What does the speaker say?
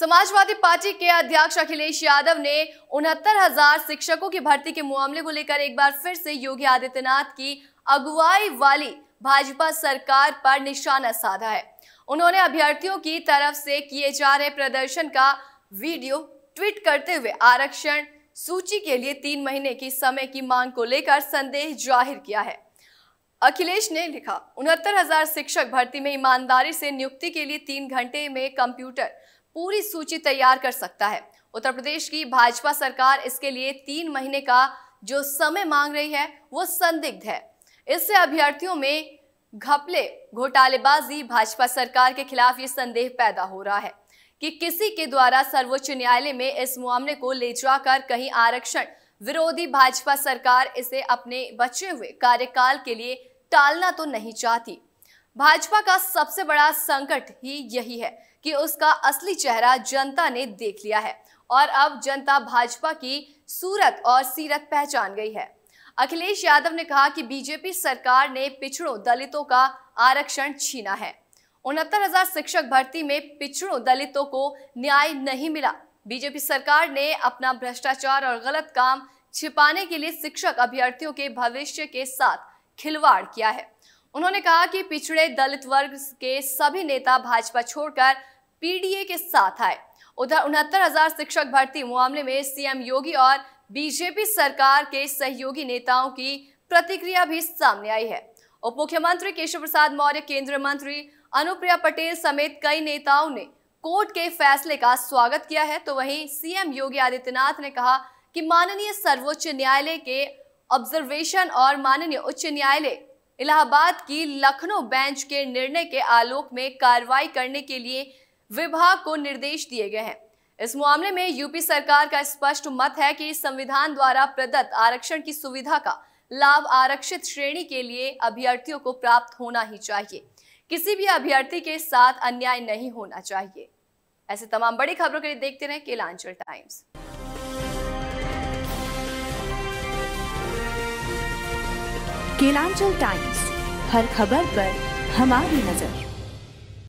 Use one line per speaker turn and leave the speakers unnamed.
Samajwadi party के अध्यक्ष अखिलेश यादव ने उनहत्तर हजार शिक्षकों की भर्ती के मामले को लेकर एक बार फिर से योगी आदित्यनाथ की अगुवाई वाली भाजपा सरकार पर निशाना साधा है उन्होंने अभ्यर्थियों की तरफ से किए जा रहे प्रदर्शन का वीडियो ट्वीट करते हुए आरक्षण सूची के लिए तीन महीने की समय की मांग को लेकर संदेह जाहिर किया है अखिलेश ने लिखा उनहत्तर हजार शिक्षक भर्ती में ईमानदारी से नियुक्ति के लिए तीन घंटे में कंप्यूटर पूरी सूची तैयार कर सकता है उत्तर प्रदेश की भाजपा सरकार इसके लिए तीन महीने का जो समय मांग रही है वो संदिग्ध है इससे अभ्यर्थियों में घपले घोटालेबाजी भाजपा सरकार के खिलाफ ये संदेह पैदा हो रहा है कि किसी के द्वारा सर्वोच्च न्यायालय में इस मामले को ले जाकर कहीं आरक्षण विरोधी भाजपा सरकार इसे अपने बचे हुए कार्यकाल के लिए टालना तो नहीं चाहती भाजपा का सबसे बड़ा संकट ही यही है कि उसका असली चेहरा जनता ने देख लिया है और अब जनता भाजपा की सूरत और सीरत पहचान गई है अखिलेश यादव ने कहा कि बीजेपी सरकार ने पिछड़ों दलितों का आरक्षण छीना है उनहत्तर हजार शिक्षक भर्ती में पिछड़ों दलितों को न्याय नहीं मिला बीजेपी सरकार ने अपना भ्रष्टाचार और गलत काम छिपाने के लिए शिक्षक अभ्यर्थियों के भविष्य के साथ खिलवाड़ किया है उन्होंने कहा कि पिछड़े दलित वर्ग के सभी नेता भाजपा छोड़कर पीडीए के साथ आए उधर उनहत्तर हजार शिक्षक भर्ती मामले में सीएम योगी और बीजेपी सरकार के सहयोगी नेताओं की प्रतिक्रिया भी सामने आई है उप मुख्यमंत्री केशव प्रसाद मौर्य केंद्रीय मंत्री अनुप्रिया पटेल समेत कई नेताओं ने कोर्ट के फैसले का स्वागत किया है तो वहीं सीएम योगी आदित्यनाथ ने कहा कि माननीय सर्वोच्च न्यायालय के ऑब्जर्वेशन और माननीय उच्च न्यायालय इलाहाबाद की लखनऊ बेंच के निर्णय के आलोक में कार्रवाई करने के लिए विभाग को निर्देश दिए गए हैं इस मामले में यूपी सरकार का स्पष्ट मत है कि संविधान द्वारा प्रदत्त आरक्षण की सुविधा का लाभ आरक्षित श्रेणी के लिए अभ्यर्थियों को प्राप्त होना ही चाहिए किसी भी अभ्यर्थी के साथ अन्याय नहीं होना चाहिए ऐसे तमाम बड़ी खबरों के लिए देखते रहे केलांचल टाइम्स केलांचल टाइम्स हर खबर पर हमारी नजर